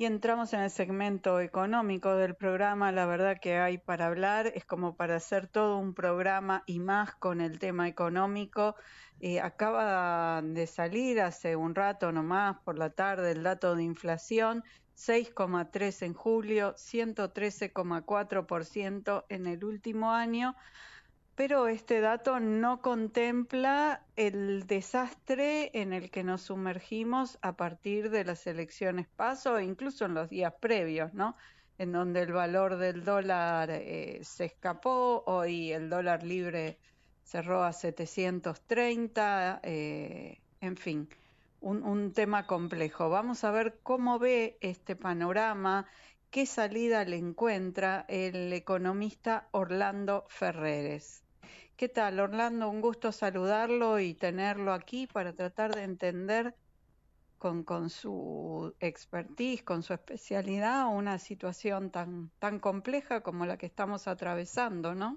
y entramos en el segmento económico del programa. La verdad que hay para hablar, es como para hacer todo un programa y más con el tema económico. Eh, acaba de salir hace un rato nomás por la tarde el dato de inflación. 6,3 en julio, 113,4% en el último año pero este dato no contempla el desastre en el que nos sumergimos a partir de las elecciones paso, incluso en los días previos, ¿no? En donde el valor del dólar eh, se escapó, hoy el dólar libre cerró a 730, eh, en fin, un tema complejo. Vamos a ver cómo ve este panorama qué salida le encuentra el economista Orlando Ferreres. ¿Qué tal, Orlando? Un gusto saludarlo y tenerlo aquí para tratar de entender con, su expertise, con su especialidad, una situación tan, tan compleja como la que estamos atravesando, ¿no?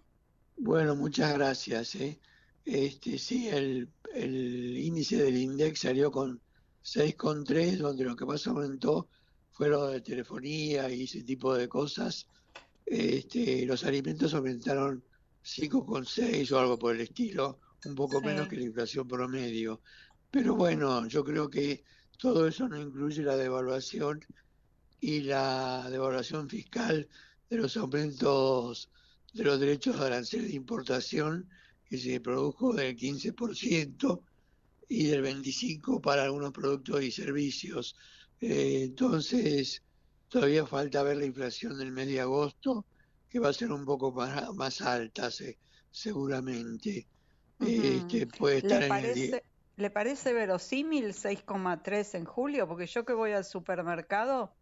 Bueno, muchas gracias. ¿eh? Este, sí, el, índice del INDEX salió con 6,3, donde lo que más aumentó fue lo de telefonía y ese tipo de cosas. Este, los alimentos aumentaron 5,6 o algo por el estilo, un poco menos que la inflación promedio. Pero bueno, yo creo que todo eso no incluye la devaluación y la devaluación fiscal de los aumentos de los derechos de aranceles de importación que se produjo del 15% y del 25% para algunos productos y servicios. Eh, entonces, todavía falta ver la inflación del mes de agosto que va a ser un poco más alta seguramente. Eh, puede estar ¿Le, parece, ¿Le parece verosímil 6,3 en julio? Porque yo que voy al supermercado,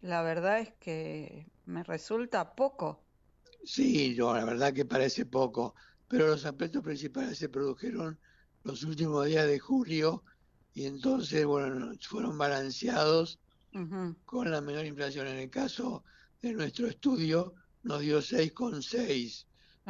la verdad es que me resulta poco. Sí, la verdad que parece poco, pero los aspectos principales se produjeron los últimos días de julio y entonces, bueno, fueron balanceados con la menor inflación. En el caso de nuestro estudio, nos dio 6,6,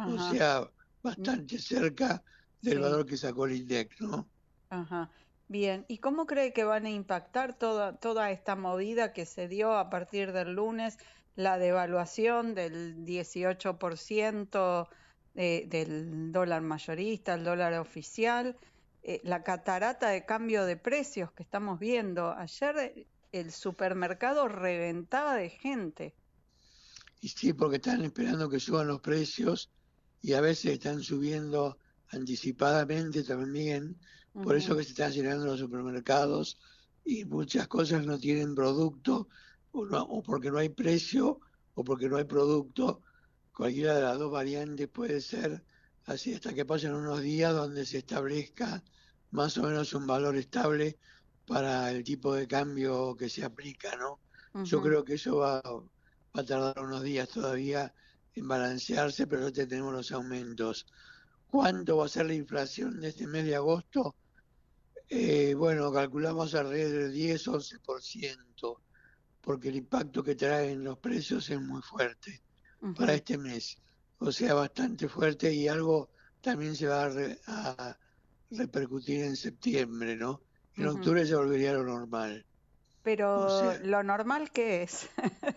o sea, bastante cerca del valor que sacó el INDEC, ¿no? Ajá. Bien, ¿y cómo cree que van a impactar toda, toda esta movida que se dio a partir del lunes, la devaluación del 18% eh, del dólar mayorista, el dólar oficial, eh, la catarata de cambio de precios que estamos viendo? Ayer eh, el supermercado reventaba de gente y sí, porque están esperando que suban los precios y a veces están subiendo anticipadamente también, por eso que se están llenando los supermercados y muchas cosas no tienen producto o, o, porque no hay precio o porque no hay producto. Cualquiera de las dos variantes puede ser así hasta que pasen unos días donde se establezca más o menos un valor estable para el tipo de cambio que se aplica, ¿no? Yo creo que eso va, va a tardar unos días todavía en balancearse, pero ya tenemos los aumentos. ¿Cuánto va a ser la inflación de este mes de agosto? Eh, bueno, calculamos alrededor del 10-11%, porque el impacto que traen los precios es muy fuerte para este mes. O sea, bastante fuerte y algo también se va a, repercutir en septiembre, ¿no? En octubre se volvería lo normal. Pero lo normal qué es?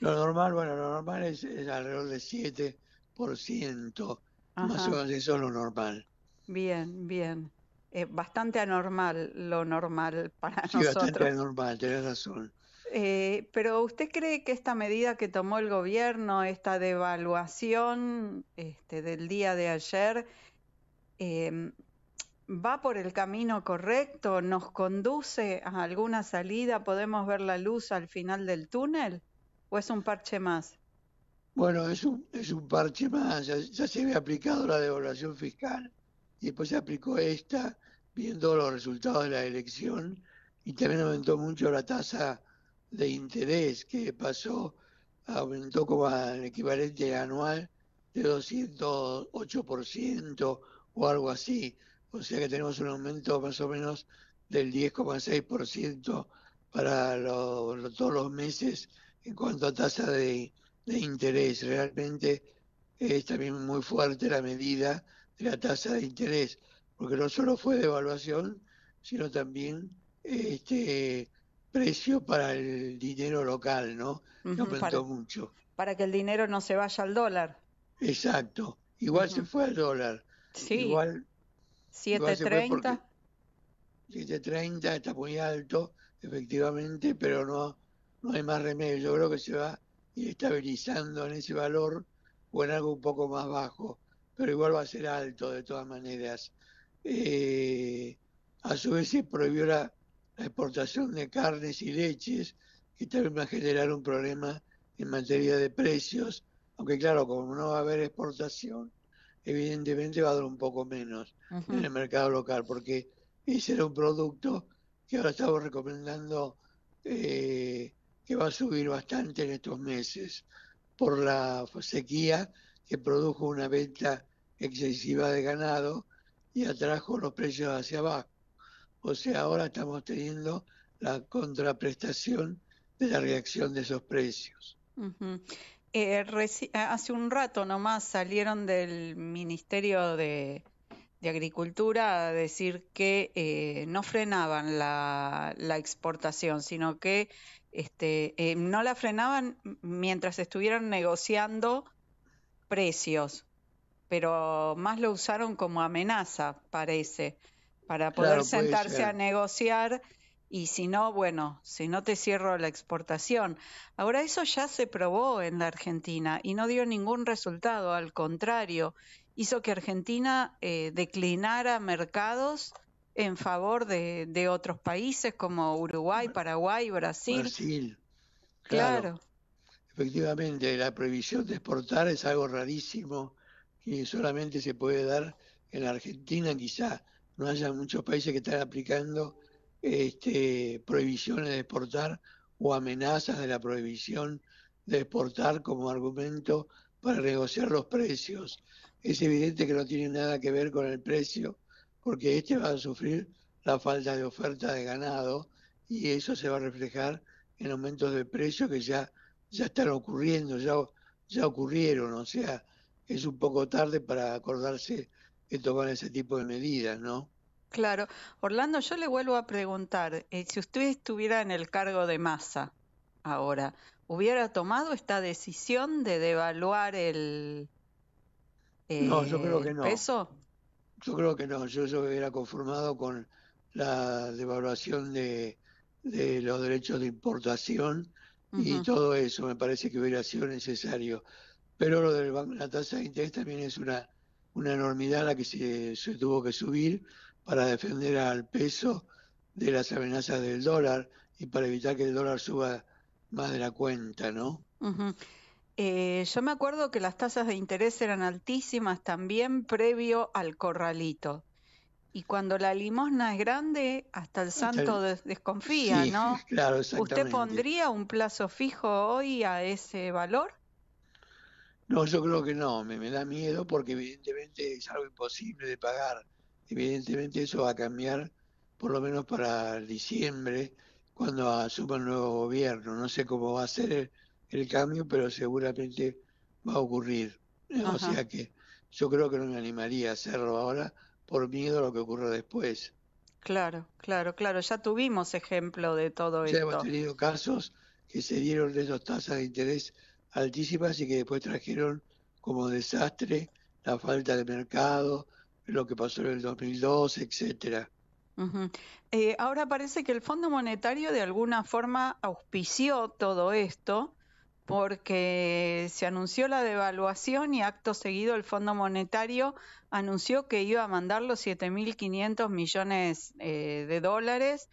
Lo normal, bueno, lo normal es, alrededor de 7%, más o menos eso es lo normal. Bien, bien. Eh, bastante anormal lo normal para sí, nosotros. Bastante anormal, tenés razón. Eh, pero ¿usted cree que esta medida que tomó el gobierno, esta devaluación este, del día de ayer, em, va por el camino correcto? ¿Nos conduce a alguna salida? ¿Podemos ver la luz al final del túnel? o es un parche más? Bueno, es un, es un parche más. Ya, se había aplicado la devaluación fiscal y después se aplicó esta, viendo los resultados de la elección, y también aumentó mucho la tasa de interés que pasó, aumentó como al equivalente anual de 208% o algo así. O sea que tenemos un aumento más o menos del 10,6% para los todos los meses en cuanto a tasa de, interés. Realmente es también muy fuerte la medida de la tasa de interés, porque no solo fue devaluación, sino también este precio para el dinero local, ¿no? No mucho. Para que el dinero no se vaya al dólar. Exacto. Igual se fue al dólar. Sí. Igual. 7.30. 7.30 está muy alto, efectivamente, pero no no hay más remedio. Yo creo que se va a ir estabilizando en ese valor o en algo un poco más bajo, pero igual va a ser alto de todas maneras. Eh, a su vez se prohibió la, exportación de carnes y leches, que también va a generar un problema en materia de precios, aunque claro, como no va a haber exportación, evidentemente va a dar un poco menos en el mercado local, porque ese era un producto que ahora estamos recomendando eh, que va a subir bastante en estos meses por la sequía que produjo una venta excesiva de ganado y atrajo los precios hacia abajo. O sea, ahora estamos teniendo la contraprestación de la reacción de esos precios. Eh, hace un rato nomás salieron del Ministerio de de Agricultura a decir que eh, no frenaban la, exportación, sino que este, eh, no la frenaban mientras estuvieran negociando precios, pero más lo usaron como amenaza, parece, para poder sentarse a negociar y si no, bueno, si no te cierro la exportación. Ahora eso ya se probó en la Argentina y no dio ningún resultado, al contrario, hizo que Argentina eh, declinara mercados en favor de, otros países como Uruguay, Paraguay, Brasil. Brasil. Claro. Efectivamente, la prohibición de exportar es algo rarísimo y solamente se puede dar en Argentina, quizá no haya muchos países que están aplicando este, prohibiciones de exportar o amenazas de la prohibición de exportar como argumento para negociar los precios es evidente que no tiene nada que ver con el precio, porque este va a sufrir la falta de oferta de ganado y eso se va a reflejar en aumentos de precio que ya, ya están ocurriendo, ya, ya ocurrieron, o sea, es un poco tarde para acordarse de tomar ese tipo de medidas, ¿no? Claro. Orlando, yo le vuelvo a preguntar, eh, si usted estuviera en el cargo de masa ahora, ¿hubiera tomado esta decisión de devaluar el, no, yo creo eh, que no. peso? Yo creo que no, yo, yo era conformado con la devaluación de, los derechos de importación y todo eso, me parece que hubiera sido necesario. Pero lo de la tasa de interés también es una, una enormidad la que se, tuvo que subir para defender al peso de las amenazas del dólar y para evitar que el dólar suba más de la cuenta, ¿no? Eh, yo me acuerdo que las tasas de interés eran altísimas también previo al corralito. Y cuando la limosna es grande, hasta el santo desconfía, ¿no? ¿Usted pondría un plazo fijo hoy a ese valor? No, yo creo que no, me, me da miedo porque evidentemente es algo imposible de pagar. Evidentemente eso va a cambiar por lo menos para diciembre, cuando asuma el nuevo gobierno. No sé cómo va a ser el cambio, pero seguramente va a ocurrir. O sea que yo creo que no me animaría a hacerlo ahora por miedo a lo que ocurra después. Claro, claro, claro. Ya tuvimos ejemplo de todo ya esto. hemos tenido casos que se dieron de esas tasas de interés altísimas y que después trajeron como desastre la falta de mercado, lo que pasó en el 2002, etcétera. Eh, ahora parece que el Fondo Monetario de alguna forma auspició todo esto porque se anunció la devaluación y acto seguido el Fondo Monetario anunció que iba a mandar los 7.500 millones eh, de dólares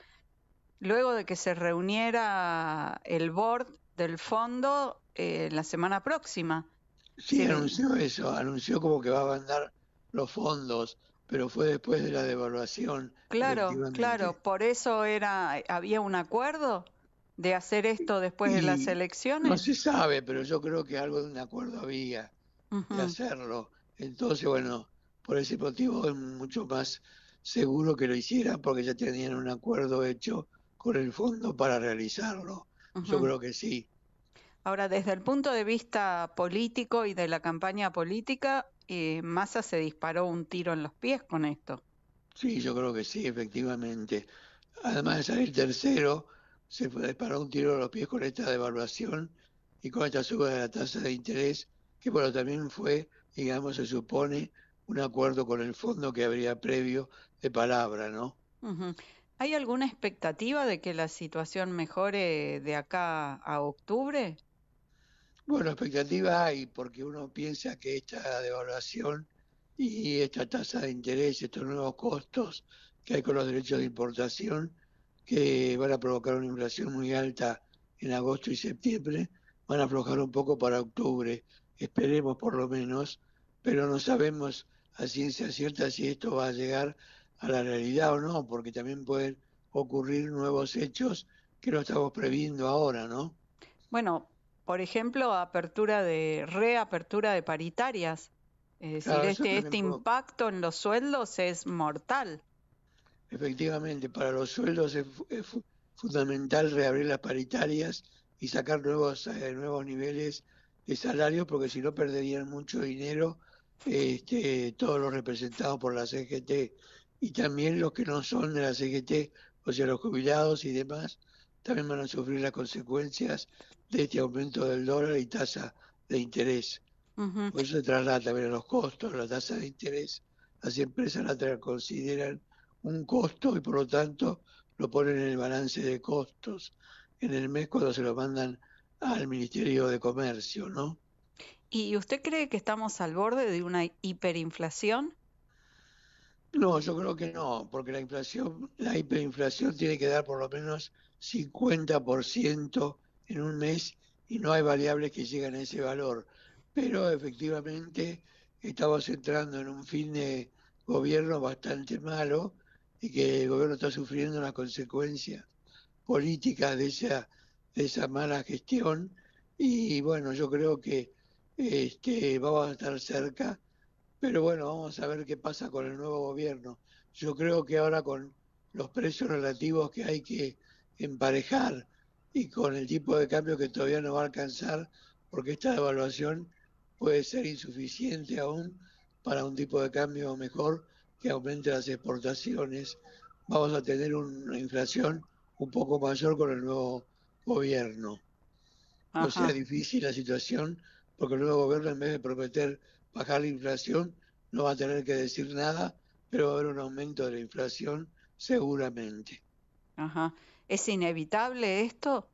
luego de que se reuniera el board del fondo eh, la semana próxima. Sí, anunció eso, anunció como que va a mandar los fondos, pero fue después de la devaluación. Claro, claro, por eso era había un acuerdo de hacer esto después de las elecciones? No se sabe, pero yo creo que algo de un acuerdo había de hacerlo. Entonces, bueno, por ese motivo es mucho más seguro que lo hicieran porque ya tenían un acuerdo hecho con el fondo para realizarlo. Yo creo que sí. Ahora, desde el punto de vista político y de la campaña política, eh, Massa se disparó un tiro en los pies con esto. Sí, yo creo que sí, efectivamente. Además, de el tercero se disparó un tiro a los pies con esta devaluación y con esta suba de la tasa de interés, que bueno, también fue, digamos, se supone un acuerdo con el fondo que habría previo de palabra, ¿no? ¿Hay alguna expectativa de que la situación mejore de acá a octubre? Bueno, expectativa hay, porque uno piensa que esta devaluación y esta tasa de interés, estos nuevos costos que hay con los derechos de importación, que van a provocar una inflación muy alta en agosto y septiembre, van a aflojar un poco para octubre, esperemos por lo menos, pero no sabemos a ciencia cierta si esto va a llegar a la realidad o no, porque también pueden ocurrir nuevos hechos que no estamos previendo ahora, ¿no? Bueno, por ejemplo, apertura de reapertura de paritarias. Es decir, este, este impacto en los sueldos es mortal. Efectivamente, para los sueldos es, fundamental reabrir las paritarias y sacar nuevos, eh, nuevos niveles de salarios porque si no perderían mucho dinero este, todos los representados por la CGT y también los que no son de la CGT, o sea, los jubilados y demás, también van a sufrir las consecuencias de este aumento del dólar y tasa de interés. Por eso se traslada también a los costos, la tasa de interés. Las empresas la consideran un costo y por lo tanto lo ponen en el balance de costos en el mes cuando se lo mandan al Ministerio de Comercio, ¿no? ¿Y usted cree que estamos al borde de una hiperinflación? No, yo creo que no, porque la inflación, la hiperinflación tiene que dar por lo menos 50% en un mes y no hay variables que lleguen a ese valor. Pero efectivamente estamos entrando en un fin de gobierno bastante malo y que el gobierno está sufriendo las consecuencias política de esa, esa mala gestión. Y bueno, yo creo que este, vamos a estar cerca, pero bueno, vamos a ver qué pasa con el nuevo gobierno. Yo creo que ahora con los precios relativos que hay que emparejar y con el tipo de cambio que todavía no va a alcanzar, porque esta devaluación puede ser insuficiente aún para un tipo de cambio mejor que aumente las exportaciones, vamos a tener una inflación un poco mayor con el nuevo gobierno. O No sea difícil la situación, porque el nuevo gobierno, en vez de prometer bajar la inflación, no va a tener que decir nada, pero va a haber un aumento de la inflación seguramente. ¿Es inevitable esto?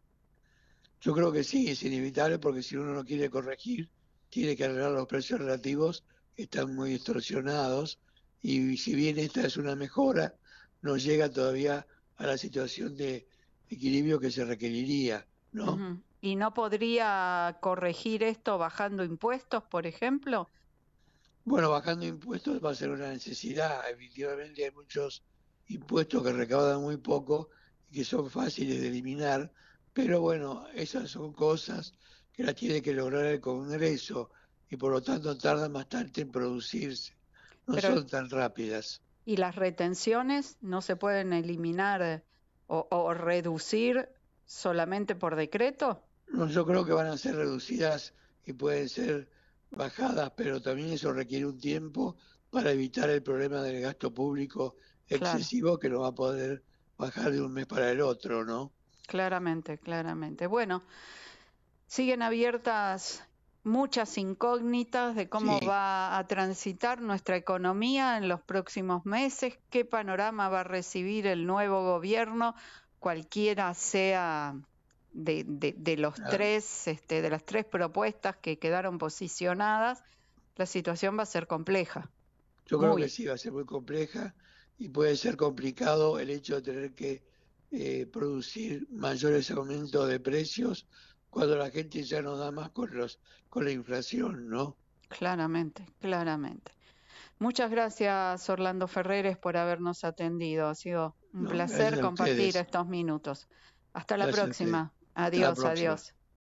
Yo creo que sí, es inevitable porque si uno no quiere corregir, tiene que arreglar los precios relativos que están muy distorsionados y si bien esta es una mejora, no llega todavía a la situación de equilibrio que se requeriría, ¿no? ¿Y no podría corregir esto bajando impuestos, por ejemplo? Bueno, bajando impuestos va a ser una necesidad. Efectivamente hay muchos impuestos que recaudan muy poco y que son fáciles de eliminar, pero bueno, esas son cosas que las tiene que lograr el Congreso y por lo tanto tardan bastante en producirse. No son tan rápidas. Y las retenciones no se pueden eliminar o, reducir solamente por decreto. No, yo creo que van a ser reducidas y pueden ser bajadas, pero también eso requiere un tiempo para evitar el problema del gasto público excesivo que no va a poder bajar de un mes para el otro, ¿no? Claramente, claramente. Bueno, siguen abiertas muchas incógnitas de cómo va a transitar nuestra economía en los próximos meses, qué panorama va a recibir el nuevo gobierno, cualquiera sea de, de, los tres, este, de las tres propuestas que quedaron posicionadas, la situación va a ser compleja. Yo creo que sí va a ser muy compleja y puede ser complicado el hecho de tener que eh, producir mayores aumentos de precios cuando la gente ya no da más con, con la inflación, ¿no? Claramente, claramente. Muchas gracias Orlando Ferreres por habernos atendido. Ha sido un placer compartir estos minutos. Hasta la próxima. Adiós, adiós.